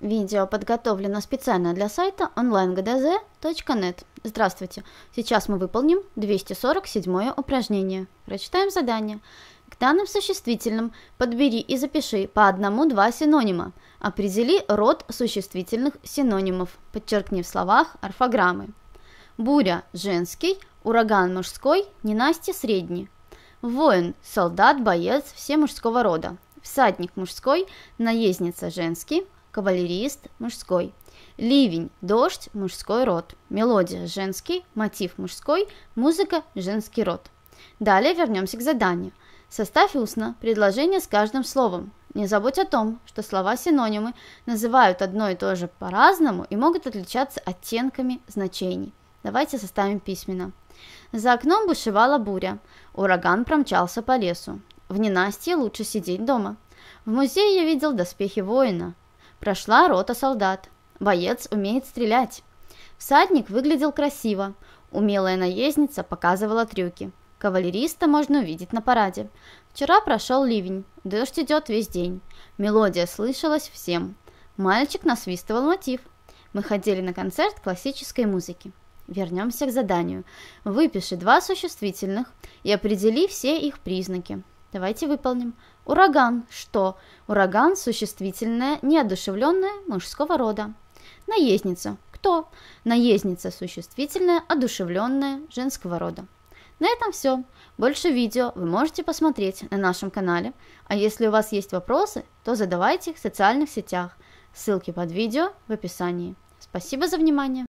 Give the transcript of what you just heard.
Видео подготовлено специально для сайта onlinegdz.net. Здравствуйте! Сейчас мы выполним 247 упражнение. Прочитаем задание. К данным существительным подбери и запиши по одному-два синонима. Определи род существительных синонимов, подчеркни в словах орфограммы. Буря – женский, ураган – мужской, ненастье – средний. Воин – солдат, боец, все мужского рода. Всадник – мужской, наездница – женский, кавалерист – мужской. Ливень, дождь – мужской род. Мелодия – женский, мотив – мужской, музыка – женский род. Далее вернемся к заданию. Составь устно предложение с каждым словом. Не забудь о том, что слова-синонимы называют одно и то же по-разному и могут отличаться оттенками значений. Давайте составим письменно. За окном бушевала буря. Ураган промчался по лесу. В ненастье лучше сидеть дома. В музее я видел доспехи воина. Прошла рота солдат. Боец умеет стрелять. Всадник выглядел красиво. Умелая наездница показывала трюки. Кавалериста можно увидеть на параде. Вчера прошел ливень. Дождь идет весь день. Мелодия слышалась всем. Мальчик насвистывал мотив. Мы ходили на концерт классической музыки. Вернемся к заданию. Выпиши два существительных и определи все их признаки. Давайте выполним. Ураган. Что? Ураган – существительное, неодушевленное, мужского рода. Наездница. Кто? Наездница – существительное, одушевленное, женского рода. На этом все. Больше видео вы можете посмотреть на нашем канале. А если у вас есть вопросы, то задавайте их в социальных сетях. Ссылки под видео в описании. Спасибо за внимание.